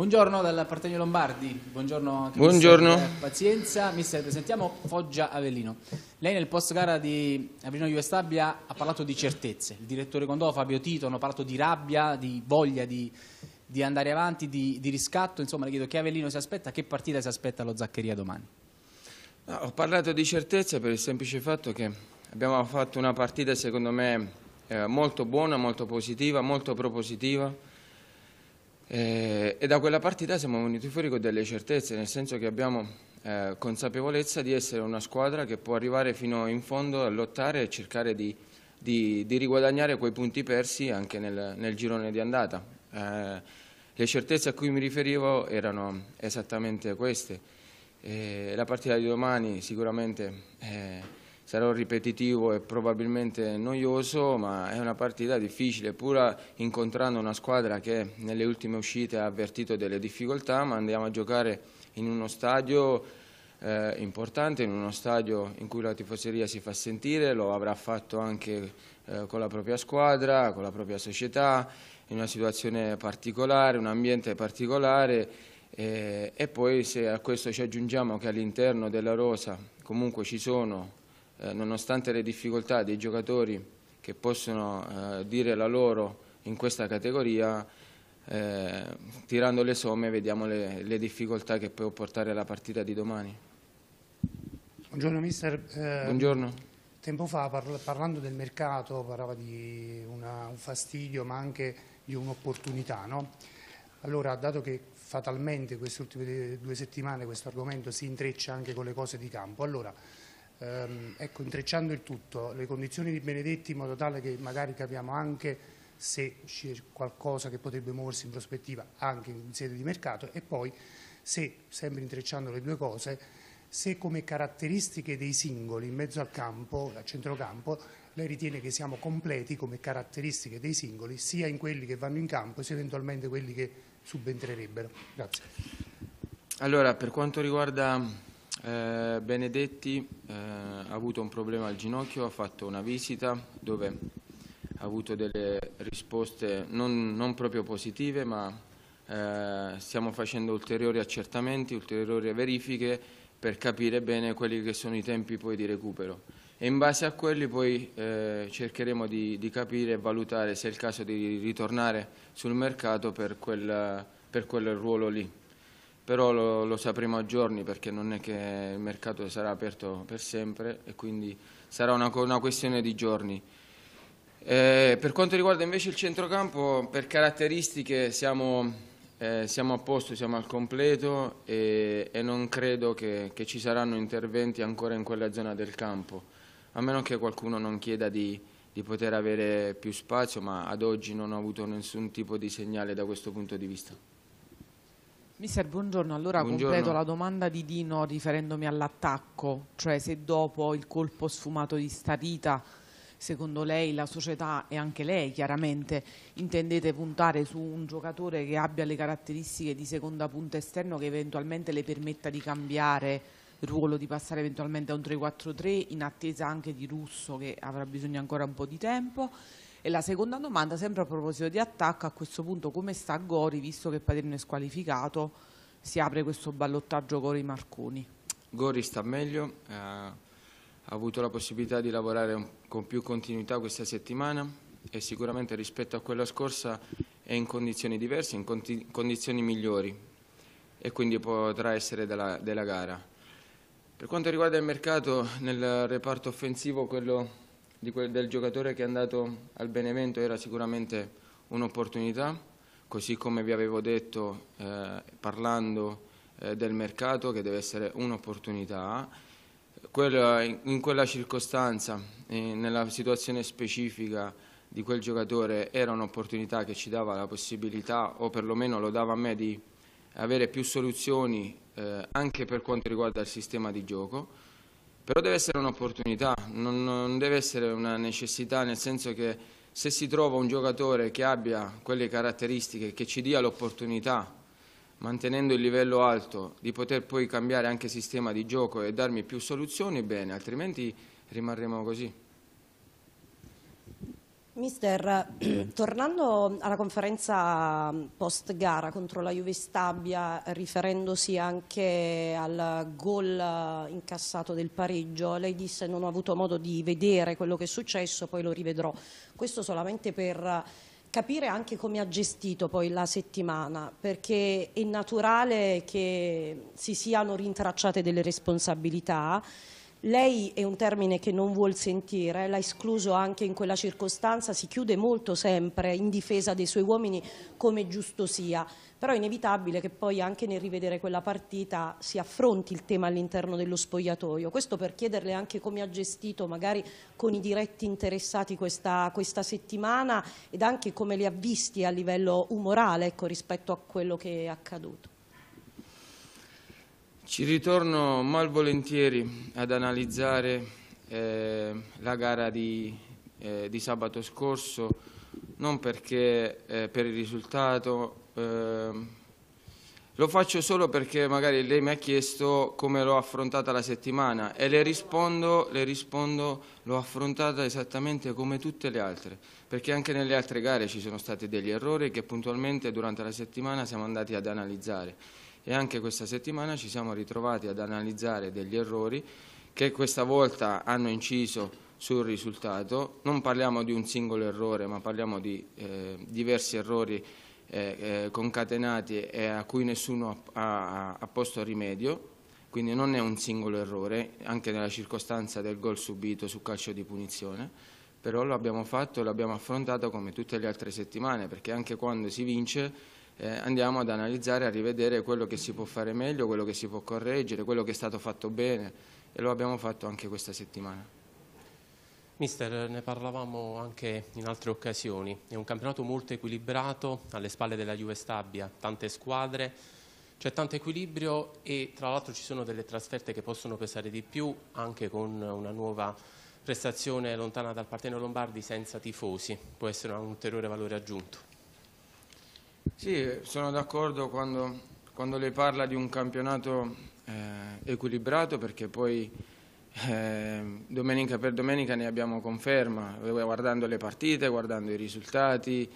Buongiorno dal Partenio Lombardi, buongiorno anche buongiorno. Mister Pazienza. Mister, presentiamo Foggia Avellino. Lei nel post gara di Avellino Juve Stabia ha parlato di certezze, il direttore Condò, Fabio Tito hanno parlato di rabbia, di voglia di, di andare avanti, di, di, riscatto, insomma le chiedo che Avellino si aspetta, che partita si aspetta lo Zaccheria domani? No, ho parlato di certezze per il semplice fatto che abbiamo fatto una partita secondo me eh, molto buona, molto positiva, molto propositiva eh, e da quella partita siamo venuti fuori con delle certezze, nel senso che abbiamo eh, consapevolezza di essere una squadra che può arrivare fino in fondo a lottare e cercare di, di, di riguadagnare quei punti persi anche nel, nel girone di andata. Eh, le certezze a cui mi riferivo erano esattamente queste. Eh, la partita di domani sicuramente eh, sarò ripetitivo e probabilmente noioso, ma è una partita difficile, pur incontrando una squadra che nelle ultime uscite ha avvertito delle difficoltà, ma andiamo a giocare in uno stadio eh, importante, in uno stadio in cui la tifoseria si fa sentire, lo avrà fatto anche eh, con la propria squadra, con la propria società, in una situazione particolare, un ambiente particolare eh, e poi se a questo ci aggiungiamo che all'interno della rosa comunque ci sono eh, nonostante le difficoltà dei giocatori che possono eh, dire la loro in questa categoria, eh, tirando le somme vediamo le, le, difficoltà che può portare la partita di domani. Buongiorno mister. Eh, Buongiorno. Tempo fa parlando del mercato parlava di una, un fastidio ma anche di un'opportunità. No? Allora, dato che fatalmente queste ultime due settimane questo argomento si intreccia anche con le cose di campo, allora ehm, ecco, intrecciando il tutto, le condizioni di Benedetti in modo tale che magari capiamo anche se c'è qualcosa che potrebbe muoversi in prospettiva anche in sede di mercato e poi se, sempre intrecciando le due cose, se come caratteristiche dei singoli in mezzo al campo, al centrocampo, lei ritiene che siamo completi come caratteristiche dei singoli, sia in quelli che vanno in campo, sia eventualmente quelli che subentrerebbero. Grazie. Allora, per quanto riguarda eh, Benedetti eh, ha avuto un problema al ginocchio, ha fatto una visita dove ha avuto delle risposte non, non proprio positive, ma eh, stiamo facendo ulteriori accertamenti, ulteriori verifiche per capire bene quelli che sono i tempi poi di recupero. E in base a quelli poi eh, cercheremo di, di, capire e valutare se è il caso di ritornare sul mercato per quel, per quel ruolo lì però lo, lo, sapremo a giorni perché non è che il mercato sarà aperto per sempre e quindi sarà una, una questione di giorni. Eh, per quanto riguarda invece il centrocampo, per caratteristiche siamo, eh, siamo a posto, siamo al completo e, e non credo che, che, ci saranno interventi ancora in quella zona del campo, a meno che qualcuno non chieda di, di poter avere più spazio, ma ad oggi non ho avuto nessun tipo di segnale da questo punto di vista. Mister, buongiorno. Allora buongiorno. completo la domanda di Dino riferendomi all'attacco, cioè se dopo il colpo sfumato di Starita, secondo lei la società e anche lei chiaramente intendete puntare su un giocatore che abbia le caratteristiche di seconda punta esterno che eventualmente le permetta di cambiare ruolo, di passare eventualmente a un 3-4-3 in attesa anche di Russo che avrà bisogno ancora un po' di tempo e la seconda domanda, sempre a proposito di attacco, a questo punto come sta Gori, visto che Paterno è squalificato, si apre questo ballottaggio Gori-Marconi? Gori sta meglio, eh, ha avuto la possibilità di lavorare con più continuità questa settimana e sicuramente rispetto a quella scorsa è in condizioni diverse, in condizioni migliori e quindi potrà essere della, della gara. Per quanto riguarda il mercato, nel reparto offensivo quello quel, del giocatore che è andato al Benevento era sicuramente un'opportunità, così come vi avevo detto eh, parlando eh, del mercato che deve essere un'opportunità. In, quella circostanza, eh, nella situazione specifica di quel giocatore, era un'opportunità che ci dava la possibilità, o perlomeno lo dava a me, di avere più soluzioni eh, anche per quanto riguarda il sistema di gioco però deve essere un'opportunità, non, non, deve essere una necessità, nel senso che se si trova un giocatore che abbia quelle caratteristiche, che ci dia l'opportunità, mantenendo il livello alto, di poter poi cambiare anche sistema di gioco e darmi più soluzioni, bene, altrimenti rimarremo così. Mister, tornando alla conferenza post gara contro la Juve Stabia, riferendosi anche al gol incassato del pareggio, lei disse non ho avuto modo di vedere quello che è successo, poi lo rivedrò. Questo solamente per capire anche come ha gestito poi la settimana, perché è naturale che si siano rintracciate delle responsabilità, lei è un termine che non vuol sentire, l'ha escluso anche in quella circostanza, si chiude molto sempre in difesa dei suoi uomini come giusto sia, però è inevitabile che poi anche nel rivedere quella partita si affronti il tema all'interno dello spogliatoio. Questo per chiederle anche come ha gestito magari con i diretti interessati questa, questa settimana ed anche come li ha visti a livello umorale ecco, rispetto a quello che è accaduto. Ci ritorno malvolentieri ad analizzare eh, la gara di, eh, di, sabato scorso, non perché eh, per il risultato, ehm, lo faccio solo perché magari lei mi ha chiesto come l'ho affrontata la settimana e le rispondo, le rispondo l'ho affrontata esattamente come tutte le altre, perché anche nelle altre gare ci sono stati degli errori che puntualmente durante la settimana siamo andati ad analizzare e anche questa settimana ci siamo ritrovati ad analizzare degli errori che questa volta hanno inciso sul risultato. Non parliamo di un singolo errore, ma parliamo di eh, diversi errori eh, eh, concatenati e a cui nessuno ha, ha, ha posto rimedio quindi non è un singolo errore, anche nella circostanza del gol subito su calcio di punizione, però lo abbiamo fatto e l'abbiamo affrontato come tutte le altre settimane, perché anche quando si vince eh, andiamo ad analizzare, a rivedere quello che si può fare meglio, quello che si può correggere, quello che è stato fatto bene e lo abbiamo fatto anche questa settimana. Mister, ne parlavamo anche in altre occasioni, è un campionato molto equilibrato, alle spalle della Juve Stabia, tante squadre, c'è tanto equilibrio e tra l'altro ci sono delle trasferte che possono pesare di più, anche con una nuova prestazione lontana dal Parteno Lombardi senza tifosi, può essere un ulteriore valore aggiunto. Sì, sono d'accordo quando, quando, lei parla di un campionato eh, equilibrato perché poi eh, domenica per domenica ne abbiamo conferma, eh, guardando le partite, guardando i risultati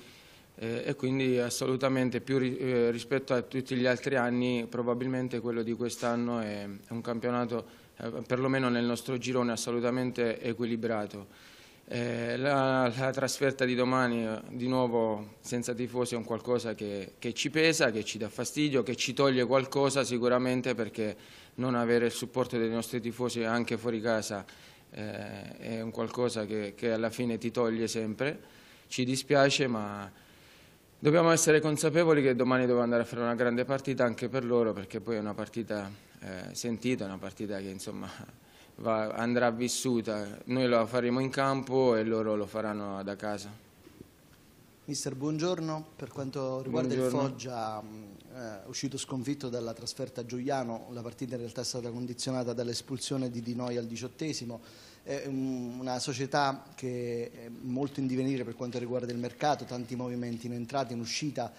eh, e quindi assolutamente più ri, eh, rispetto a tutti gli altri anni probabilmente quello di quest'anno è, è, un campionato eh, perlomeno nel nostro girone assolutamente equilibrato. Eh, la, la, trasferta di domani eh, di nuovo senza tifosi è un qualcosa che, che, ci pesa, che ci dà fastidio, che ci toglie qualcosa sicuramente perché non avere il supporto dei nostri tifosi anche fuori casa eh, è un qualcosa che, che alla fine ti toglie sempre. Ci dispiace ma dobbiamo essere consapevoli che domani devo andare a fare una grande partita anche per loro perché poi è una partita eh, sentita, una partita che insomma va, andrà vissuta. Noi la faremo in campo e loro lo faranno da casa. Mister, buongiorno. Per quanto riguarda buongiorno. il Foggia, mm, eh, uscito sconfitto dalla trasferta a Giuliano, la partita in realtà è stata condizionata dall'espulsione di Di Noi al diciottesimo è una società che è molto in divenire per quanto riguarda il mercato, tanti movimenti in entrata, e in uscita.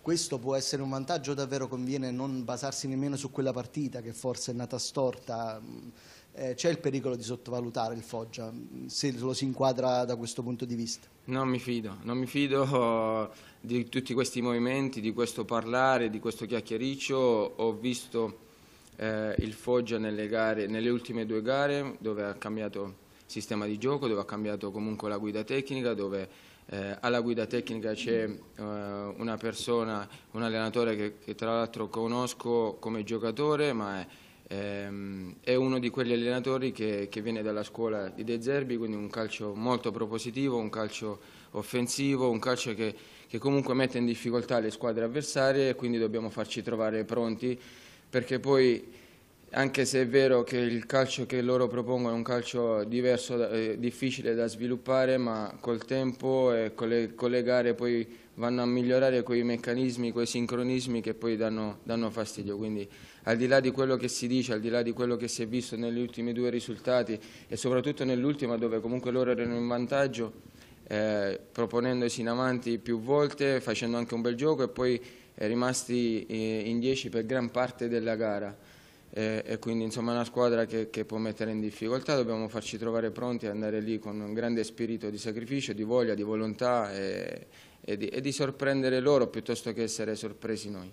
Questo può essere un vantaggio, davvero conviene non basarsi nemmeno su quella partita che forse è nata storta. Mm, eh, c'è il pericolo di sottovalutare il Foggia, mm, se lo si inquadra da questo punto di vista? Non mi fido, non mi fido oh, di tutti questi movimenti, di questo parlare, di questo chiacchiericcio, ho visto... Eh, il Foggia nelle, gare, nelle, ultime due gare dove ha cambiato sistema di gioco, dove ha cambiato comunque la guida tecnica, dove eh, alla guida tecnica c'è eh, una persona, un allenatore che, che tra l'altro conosco come giocatore ma è Ehm, è uno di quegli allenatori che, che, viene dalla scuola di De Zerbi, quindi un calcio molto propositivo, un calcio offensivo, un calcio che, che comunque mette in difficoltà le squadre avversarie e quindi dobbiamo farci trovare pronti perché poi anche se è vero che il calcio che loro propongono è un calcio diverso, eh, difficile da sviluppare, ma col tempo e con le, con le, gare poi vanno a migliorare quei meccanismi, quei sincronismi che poi danno, danno, fastidio. Quindi al di là di quello che si dice, al di là di quello che si è visto negli ultimi due risultati e soprattutto nell'ultima dove comunque loro erano in vantaggio, eh, proponendosi in avanti più volte, facendo anche un bel gioco e poi eh, rimasti eh, in 10 per gran parte della gara e, e quindi insomma è una squadra che, che, può mettere in difficoltà, dobbiamo farci trovare pronti e andare lì con un grande spirito di sacrificio, di voglia, di volontà e, e, di, e di sorprendere loro piuttosto che essere sorpresi noi.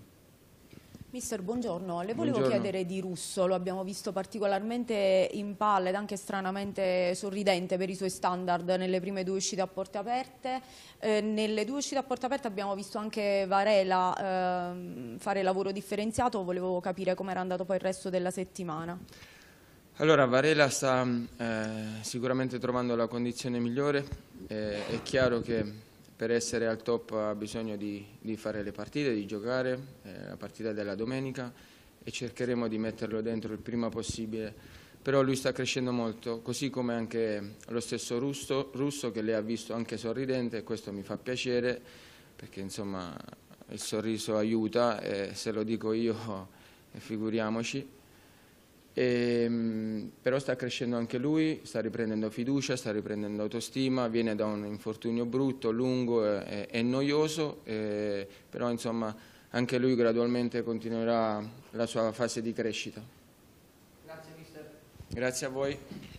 Mister, buongiorno. Le volevo buongiorno. chiedere di Russo, lo abbiamo visto particolarmente in palla ed anche stranamente sorridente per i suoi standard nelle prime due uscite a porte aperte. Eh, nelle due uscite a porte aperte abbiamo visto anche Varela eh, fare lavoro differenziato, volevo capire come era andato poi il resto della settimana. Allora, Varela sta eh, sicuramente trovando la condizione migliore, eh, è chiaro che per essere al top ha bisogno di, di fare le partite, di giocare, eh, la partita della domenica e cercheremo di metterlo dentro il prima possibile. Però lui sta crescendo molto, così come anche lo stesso Russo, Russo che lei ha visto anche sorridente e questo mi fa piacere perché insomma il sorriso aiuta e se lo dico io figuriamoci. E, ehm, però sta crescendo anche lui, sta riprendendo fiducia, sta riprendendo autostima, viene da un infortunio brutto, lungo e, e noioso, e, eh, però insomma anche lui gradualmente continuerà la sua fase di crescita. Grazie mister. Grazie a voi.